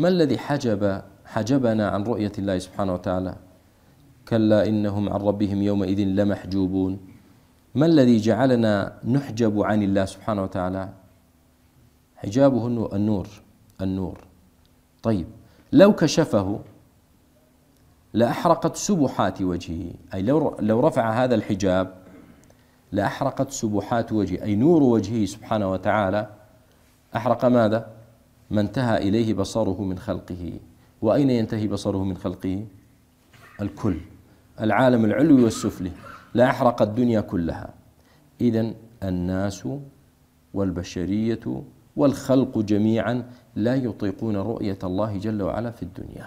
ما الذي حجب حجبنا عن رؤية الله سبحانه وتعالى كلا إنهم عن ربهم يومئذ لمحجوبون ما الذي جعلنا نحجب عن الله سبحانه وتعالى حجابه النور النور طيب لو كشفه لأحرقت سبحات وجهه أي لو لو رفع هذا الحجاب لأحرقت سبحات وجهه أي نور وجهه سبحانه وتعالى أحرق ماذا؟ ما انتهى إليه بصره من خلقه وأين ينتهي بصره من خلقه الكل العالم العلوي والسفلي لا أحرق الدنيا كلها إذا الناس والبشرية والخلق جميعا لا يطيقون رؤية الله جل وعلا في الدنيا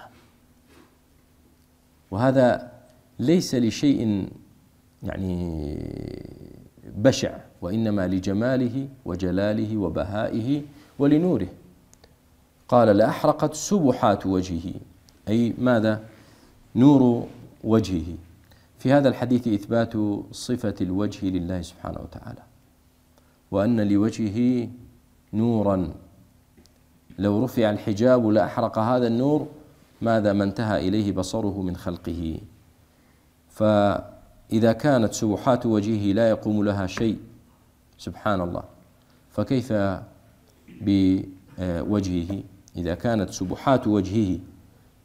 وهذا ليس لشيء يعني بشع وإنما لجماله وجلاله وبهائه ولنوره قال لأحرقت سبحات وجهه أي ماذا نور وجهه في هذا الحديث إثبات صفة الوجه لله سبحانه وتعالى وأن لوجهه نورا لو رفع الحجاب لأحرق هذا النور ماذا ما انتهى إليه بصره من خلقه فإذا كانت سبحات وجهه لا يقوم لها شيء سبحان الله فكيف بوجهه إذا كانت سبحات وجهه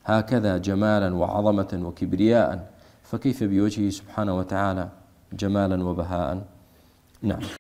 هكذا جمالا وعظمة وكبرياء فكيف بوجهه سبحانه وتعالى جمالا وبهاء نعم